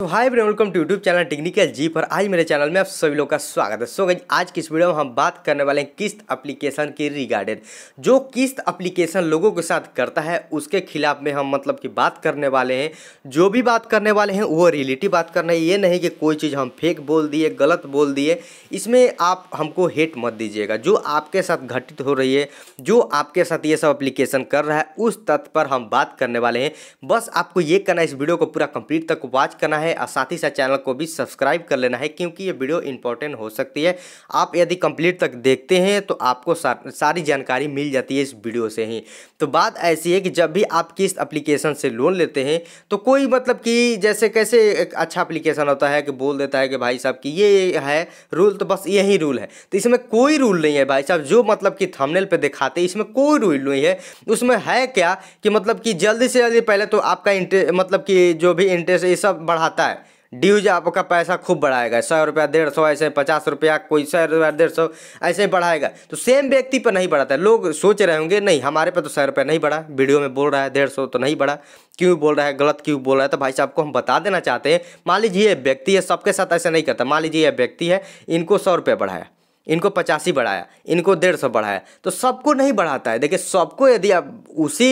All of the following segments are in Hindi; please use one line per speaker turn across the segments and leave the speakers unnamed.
तो hi brain welcome to YouTube channel technical ji पर आज मेरे चैनल में आप सभी लोगों का स्वागत है सो गई आज की इस वीडियो में हम बात करने वाले हैं किस्त एप्लीकेशन के रिगार्डेड जो किस्त एप्लीकेशन लोगों के साथ करता है उसके खिलाफ में हम मतलब कि बात करने वाले हैं जो भी बात करने वाले हैं वो रियलिटी बात करना है ये नहीं कि कोई चीज़ हम फेक बोल दिए गलत बोल दिए इसमें आप हमको हेट मत दीजिएगा जो आपके साथ घटित हो रही है जो आपके साथ ये सब अप्लीकेशन कर रहा है उस तत्व पर हम बात करने वाले हैं बस आपको ये करना है इस वीडियो को पूरा कंप्लीट तक वॉच करना है है और साथ ही साथ चैनल को भी सब्सक्राइब कर लेना है क्योंकि ये वीडियो इंपॉर्टेंट हो सकती है आप यदि कंप्लीट तक देखते हैं तो आपको सारी जानकारी मिल जाती है इस वीडियो से ही तो बात ऐसी है कि जब भी आप किस अप्लीकेशन से लोन लेते हैं तो कोई मतलब कि जैसे कैसे एक अच्छा अप्लीकेशन होता है कि बोल देता है कि भाई साहब कि ये है रूल तो बस यही रूल है तो इसमें कोई रूल नहीं है भाई साहब जो मतलब कि थमनेल पर दिखाते हैं इसमें कोई रूल नहीं है उसमें है क्या कि मतलब कि जल्दी से जल्दी पहले तो आपका मतलब कि जो भी इंटरेस्ट ये सब बढ़ाते आता है ड्यूज आपका पैसा खूब बढ़ाएगा सौ रुपया डेढ़ सौ ऐसे पचास रुपया कोई सौ रुपया डेढ़ सौ ऐसे बढ़ाएगा तो सेम व्यक्ति पर नहीं बढ़ाता है लोग सोच रहे होंगे नहीं हमारे पर तो सौ रुपया नहीं बढ़ा वीडियो में बोल रहा है डेढ़ सौ तो नहीं बढ़ा क्यों बोल रहा है गलत क्यों बोल रहा है तो भाई साहब को हम बता देना चाहते हैं मान लीजिए व्यक्ति है सबके साथ ऐसा नहीं करता मान लीजिए यह व्यक्ति है इनको सौ रुपया बढ़ाया इनको पचासी बढ़ाया इनको डेढ़ सौ बढ़ाया तो सबको नहीं बढ़ाता है देखिए सबको यदि आप उसी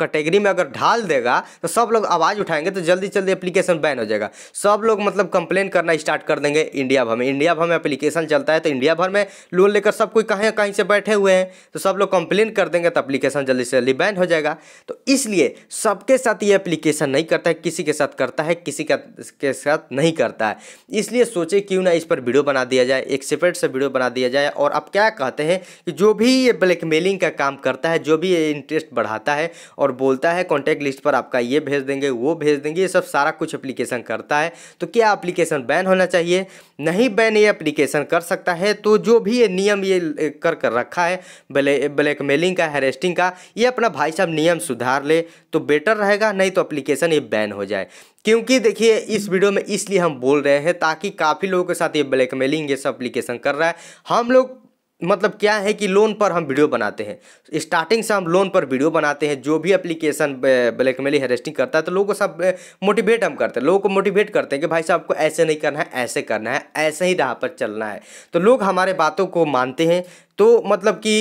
कैटेगरी में अगर ढाल देगा तो सब लोग आवाज़ उठाएंगे तो जल्दी जल्दी एप्लीकेशन बैन हो जाएगा सब लोग मतलब कंप्लेन करना स्टार्ट कर देंगे इंडिया भर में इंडिया भर में एप्लीकेशन चलता है तो इंडिया भर में लोन लेकर सब कोई कहीं कहीं से बैठे हुए हैं तो सब लोग कंप्लेन कर देंगे तो अप्लीकेशन जल्दी से जल्दी बैन हो जाएगा तो इसलिए सबके साथ ये एप्लीकेशन नहीं करता है किसी के साथ करता है किसी के साथ नहीं करता है इसलिए सोचे क्यों ना इस पर वीडियो बना दिया जाए एक सेपरेट से वीडियो बना दिया जाए और अब क्या कहते हैं कि जो भी ये ब्लैकमेलिंग का काम करता है जो भी ये इंटरेस्ट बढ़ाता है और बोलता है कॉन्टैक्ट लिस्ट पर आपका ये भेज देंगे वो भेज देंगे ये सब सारा कुछ अप्लीकेशन करता है तो क्या अप्लीकेशन बैन होना चाहिए नहीं बैन ये अप्लीकेशन कर सकता है तो जो भी ये नियम ये कर कर रखा है ब्लैकमेलिंग का हेरेस्टिंग का ये अपना भाई साहब नियम सुधार ले तो बेटर रहेगा नहीं तो अप्लीकेशन ये बैन हो जाए क्योंकि देखिए इस वीडियो में इसलिए हम बोल रहे हैं ताकि काफ़ी लोगों के साथ ये ब्लैकमेलिंग ये सब अप्लीकेशन कर रहा है हम लोग मतलब क्या है कि लोन पर हम वीडियो बनाते हैं स्टार्टिंग से हम लोन पर वीडियो बनाते हैं जो भी एप्लीकेशन ब्लैकमेली हेरेस्टिंग करता है तो लोगों को सब मोटिवेट हम करते हैं लोगों को मोटिवेट करते हैं कि भाई साहब आपको ऐसे नहीं करना है ऐसे करना है ऐसे ही राह पर चलना है तो लोग हमारे बातों को मानते हैं तो मतलब कि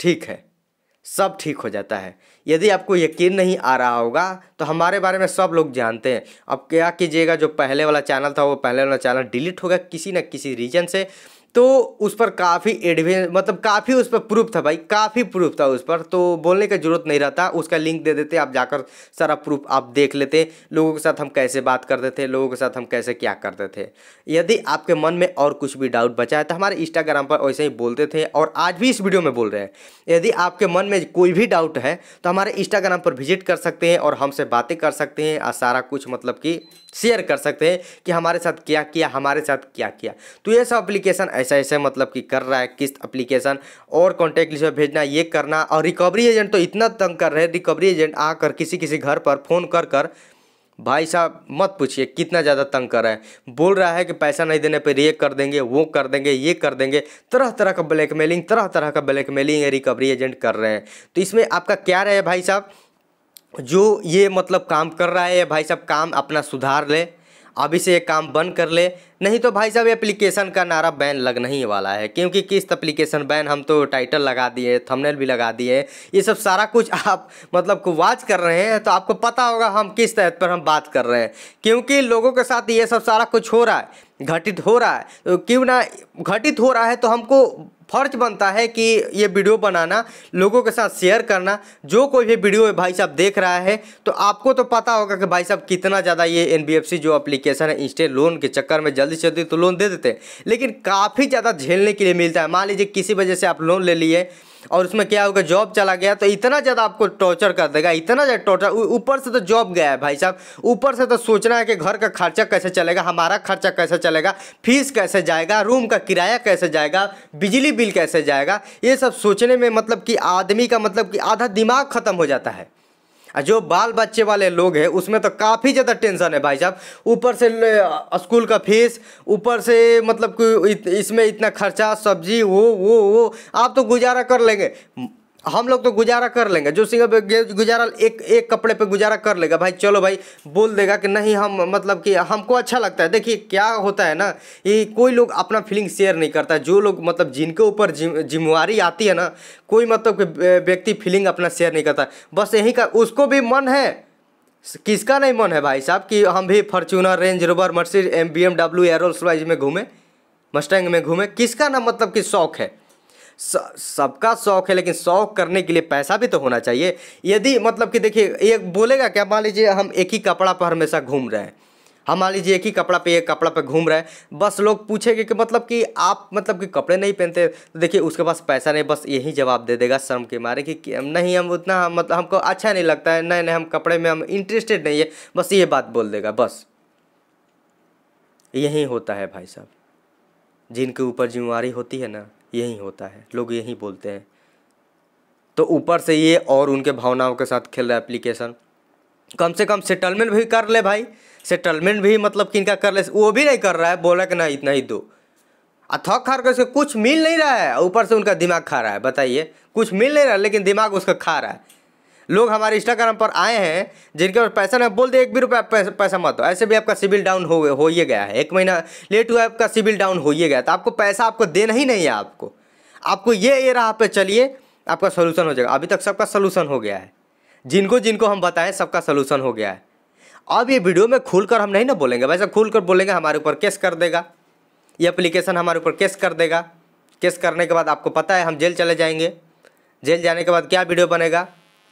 ठीक है सब ठीक हो जाता है यदि आपको यकीन नहीं आ रहा होगा तो हमारे बारे में सब लोग जानते हैं अब क्या कीजिएगा जो पहले वाला चैनल था वो पहले वाला चैनल डिलीट हो गया किसी न किसी रीजन से तो उस पर काफ़ी एडवेंस मतलब काफ़ी उस पर प्रूफ था भाई काफ़ी प्रूफ था उस पर तो बोलने का जरूरत नहीं रहता उसका लिंक दे देते आप जाकर सारा प्रूफ आप देख लेते लोगों के साथ हम कैसे बात करते थे लोगों के साथ हम कैसे क्या करते थे यदि आपके मन में और कुछ भी डाउट बचा है तो हमारे इंस्टाग्राम पर वैसे ही बोलते थे और आज भी इस वीडियो में बोल रहे हैं यदि आपके मन में कोई भी डाउट है तो हमारे इंस्टाग्राम पर विजिट कर सकते हैं और हमसे बातें कर सकते हैं और सारा कुछ मतलब कि शेयर कर सकते हैं कि हमारे साथ क्या किया हमारे साथ क्या किया तो ये सब अप्लीकेशन ऐसा ऐसे मतलब कि कर रहा है किस्त अप्लीकेशन और कॉन्टैक्ट लिस्ट में भेजना ये करना और रिकवरी एजेंट तो इतना तंग कर रहे रिकवरी एजेंट आकर किसी किसी घर पर फ़ोन कर कर भाई साहब मत पूछिए कितना ज़्यादा तंग कर रहा है बोल रहा है कि पैसा नहीं देने पर ये कर देंगे वो कर देंगे ये कर देंगे तरह तरह का ब्लैकमेलिंग तरह तरह का ब्लैकमेलिंग रिकवरी एजेंट कर रहे हैं तो इसमें आपका क्या रहे भाई साहब जो ये मतलब काम कर रहा है भाई साहब काम अपना सुधार ले अभी से ये काम बंद कर ले नहीं तो भाई साहब एप्लीकेशन का नारा बैन लगने ही वाला है क्योंकि किस एप्लीकेशन बैन हम तो टाइटल लगा दिए थंबनेल भी लगा दिए ये सब सारा कुछ आप मतलब को वाच कर रहे हैं तो आपको पता होगा हम किस तहत पर हम बात कर रहे हैं क्योंकि लोगों के साथ ये सब सारा कुछ हो रहा है घटित हो रहा है तो क्यों ना घटित हो रहा है तो हमको फर्ज बनता है कि ये वीडियो बनाना लोगों के साथ शेयर करना जो कोई भी वीडियो भाई साहब देख रहा है तो आपको तो पता होगा कि भाई साहब कितना ज़्यादा ये एनबीएफसी जो एप्लीकेशन है इंस्टेंट लोन के चक्कर में जल्दी से जल्दी तो लोन दे देते हैं लेकिन काफ़ी ज़्यादा झेलने के लिए मिलता है मान लीजिए किसी वजह से आप लोन ले लिए और उसमें क्या होगा जॉब चला गया तो इतना ज़्यादा आपको टॉर्चर कर देगा इतना ज़्यादा टॉर्चर ऊपर से तो जॉब गया है भाई साहब ऊपर से तो सोचना है कि घर का खर्चा कैसे चलेगा हमारा खर्चा कैसे चलेगा फीस कैसे जाएगा रूम का किराया कैसे जाएगा बिजली बिल कैसे जाएगा ये सब सोचने में मतलब कि आदमी का मतलब कि आधा दिमाग ख़त्म हो जाता है जो बाल बच्चे वाले लोग हैं उसमें तो काफ़ी ज़्यादा टेंशन है भाई साहब ऊपर से स्कूल का फीस ऊपर से मतलब कि इसमें इतना खर्चा सब्जी वो वो वो आप तो गुजारा कर लेंगे हम लोग तो गुजारा कर लेंगे जो सिंगर पे गुजारा एक एक कपड़े पे गुजारा कर लेगा भाई चलो भाई बोल देगा कि नहीं हम मतलब कि हमको अच्छा लगता है देखिए क्या होता है ना ये कोई लोग अपना फीलिंग शेयर नहीं करता जो लोग मतलब जिनके ऊपर जिम्मेवारी आती है ना कोई मतलब कि व्यक्ति फीलिंग अपना शेयर नहीं करता बस यही का उसको भी मन है किसका नहीं मन है भाई साहब कि हम भी फॉर्चूनर रेंज रोबर Mercedes M B M W Rolls में घूमें मस्टैंग में घूमें किसका ना मतलब कि शौक है सबका शौक है लेकिन शौक करने के लिए पैसा भी तो होना चाहिए यदि मतलब कि देखिए एक बोलेगा क्या मान लीजिए हम एक ही कपड़ा पर हमेशा घूम रहे हैं हम मान लीजिए एक ही कपड़ा पे एक कपड़ा पे घूम रहे हैं बस लोग पूछेंगे कि मतलब कि आप मतलब कि कपड़े नहीं पहनते तो देखिए उसके पास पैसा नहीं बस यही जवाब दे देगा शर्म के मारे कि नहीं हम उतना मतलब हमको अच्छा नहीं लगता है नहीं नहीं हम कपड़े में हम इंटरेस्टेड नहीं है बस ये बात बोल देगा बस यही होता है भाई साहब जिनके ऊपर जिम्मेवारी होती है ना यही होता है लोग यही बोलते हैं तो ऊपर से ये और उनके भावनाओं के साथ खेल रहा है एप्लीकेशन कम से कम सेटलमेंट भी कर ले भाई सेटलमेंट भी मतलब कि इनका कर ले वो भी नहीं कर रहा है बोला कि ना इतना ही दो और थक खार कर उसको कुछ मिल नहीं रहा है ऊपर से उनका दिमाग खा रहा है बताइए कुछ मिल नहीं रहा है लेकिन दिमाग उसका खा रहा है लोग हमारे इंस्टाग्राम पर आए हैं जिनके पास पैसा नहीं बोल दे एक भी रुपया पैसा, मत हो ऐसे भी आपका सिविल डाउन हो हो ही गया है एक महीना लेट हुआ आपका सिविल डाउन हो ही गया तो आपको पैसा आपको देना ही नहीं है आपको आपको ये ये राह पे चलिए आपका सोल्यूशन हो जाएगा अभी तक सबका सोल्यूशन हो गया है जिनको जिनको हम बताएं सबका सोल्यूशन हो गया है अब ये वीडियो में खुल कर हम नहीं ना बोलेंगे वैसे खुल कर बोलेंगे हमारे ऊपर केस कर देगा ये अप्लीकेशन हमारे ऊपर केस कर देगा केस करने के बाद आपको पता है हम जेल चले जाएंगे जेल जाने के बाद क्या वीडियो बनेगा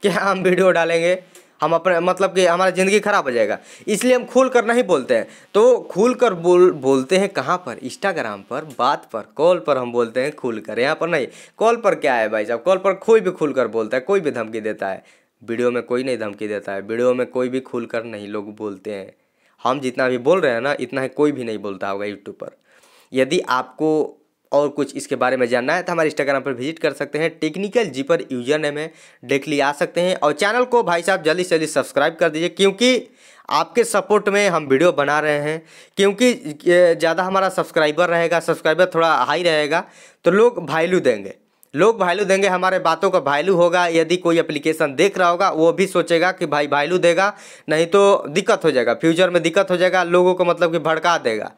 कि हम वीडियो डालेंगे हम अपने मतलब कि हमारा ज़िंदगी ख़राब हो जाएगा इसलिए हम खुल कर नहीं बोलते हैं तो खुल कर बोल बोलते हैं कहाँ पर इंस्टाग्राम पर बात पर कॉल पर हम बोलते हैं खुल कर यहाँ पर नहीं कॉल पर क्या है भाई साहब कॉल पर कोई भी खुल कर बोलता है कोई भी धमकी देता है वीडियो में कोई नहीं धमकी देता है वीडियो में कोई भी खुल कर नहीं लोग बोलते हैं हम जितना भी बोल रहे हैं ना इतना ही कोई भी नहीं बोलता होगा यूट्यूब पर यदि आपको और कुछ इसके बारे में जानना है तो हमारे इंस्टाग्राम पर विजिट कर सकते हैं टेक्निकल जीपर यूजर नेम है डेखली आ सकते हैं और चैनल को भाई साहब जल्दी से जल्दी सब्सक्राइब कर दीजिए क्योंकि आपके सपोर्ट में हम वीडियो बना रहे हैं क्योंकि ज़्यादा हमारा सब्सक्राइबर रहेगा सब्सक्राइबर थोड़ा हाई रहेगा तो लोग वैल्यू देंगे लोग वैल्यू देंगे हमारे बातों का वैल्यू होगा यदि कोई एप्लीकेशन देख रहा होगा वो भी सोचेगा कि भाई वैल्यू देगा नहीं तो दिक्कत हो जाएगा फ्यूचर में दिक्कत हो जाएगा लोगों को मतलब कि भड़का देगा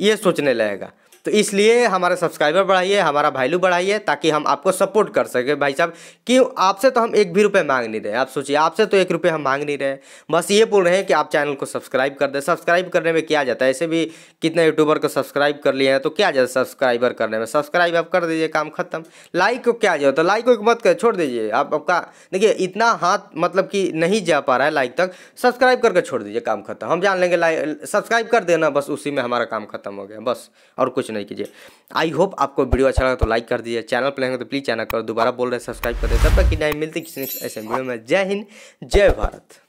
ये सोचने लगेगा तो इसलिए हमारा सब्सक्राइबर बढ़ाइए हमारा वैल्यू बढ़ाइए ताकि हम आपको सपोर्ट कर सकें भाई साहब कि आपसे तो हम एक भी रुपये मांग नहीं रहे आप सोचिए आपसे तो एक रुपये हम मांग नहीं रहे बस ये बोल रहे हैं कि आप चैनल को सब्सक्राइब कर दें सब्सक्राइब करने में क्या जाता है ऐसे भी कितने यूट्यूबर को सब्सक्राइब कर लिए हैं तो क्या जाता सब्सक्राइबर करने में सब्सक्राइब आप कर दीजिए काम खत्म लाइक को क्या जाए तो लाइक को मत कर छोड़ दीजिए आप आपका देखिए इतना हाथ मतलब कि नहीं जा पा रहा है लाइक तक सब्सक्राइब करके छोड़ दीजिए काम खत्म हम जान लेंगे लाइक सब्सक्राइब कर देना बस उसी में हमारा काम खत्म हो गया बस और कुछ नहीं कीजिए आई होप आपको वीडियो अच्छा लगा तो लाइक कर दीजिए चैनल पर लेंगे तो प्लीज़ चैनल कर दोबारा बोल रहे सब्सक्राइब कर दे तब तक कि नहीं मिलती किसी ऐसे वीडियो में जय हिंद जय भारत